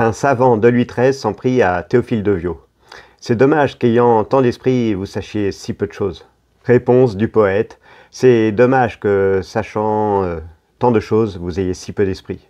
un savant de Louis XIII s'en prie à Théophile de Viau. C'est dommage qu'ayant tant d'esprit, vous sachiez si peu de choses. Réponse du poète, c'est dommage que, sachant euh, tant de choses, vous ayez si peu d'esprit.